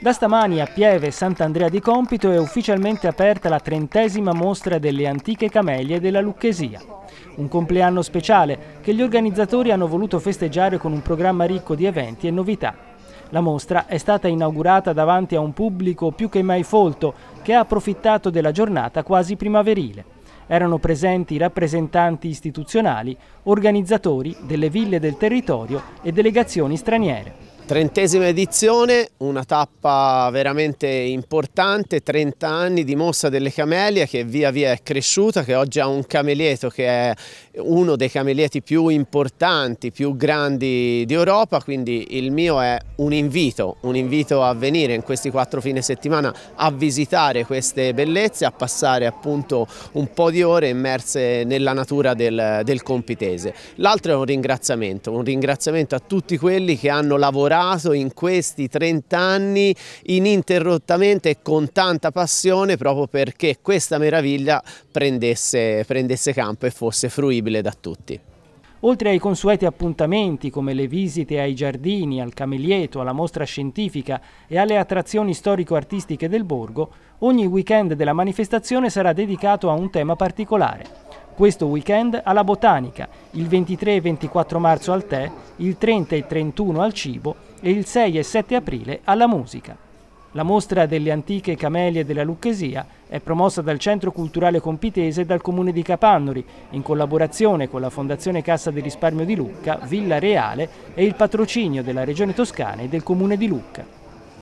Da stamani a Pieve Sant'Andrea di Compito è ufficialmente aperta la trentesima mostra delle antiche camelie della Lucchesia. Un compleanno speciale che gli organizzatori hanno voluto festeggiare con un programma ricco di eventi e novità. La mostra è stata inaugurata davanti a un pubblico più che mai folto che ha approfittato della giornata quasi primaverile. Erano presenti rappresentanti istituzionali, organizzatori delle ville del territorio e delegazioni straniere. Trentesima edizione, una tappa veramente importante, 30 anni di mossa delle camelie che via via è cresciuta, che oggi ha un camelieto che è uno dei camelieti più importanti, più grandi d'Europa, quindi il mio è un invito, un invito a venire in questi quattro fine settimana a visitare queste bellezze, a passare appunto un po' di ore immerse nella natura del, del Compitese. L'altro è un ringraziamento, un ringraziamento a tutti quelli che hanno lavorato caso in questi 30 anni ininterrottamente e con tanta passione proprio perché questa meraviglia prendesse, prendesse campo e fosse fruibile da tutti. Oltre ai consueti appuntamenti come le visite ai giardini, al camelieto, alla mostra scientifica e alle attrazioni storico-artistiche del borgo, ogni weekend della manifestazione sarà dedicato a un tema particolare. Questo weekend alla botanica, il 23 e 24 marzo al tè, il 30 e 31 al cibo e il 6 e 7 aprile alla musica. La mostra delle antiche camelie della Lucchesia è promossa dal Centro Culturale Compitese e dal Comune di Capannori, in collaborazione con la Fondazione Cassa di Risparmio di Lucca, Villa Reale e il patrocinio della Regione Toscana e del Comune di Lucca.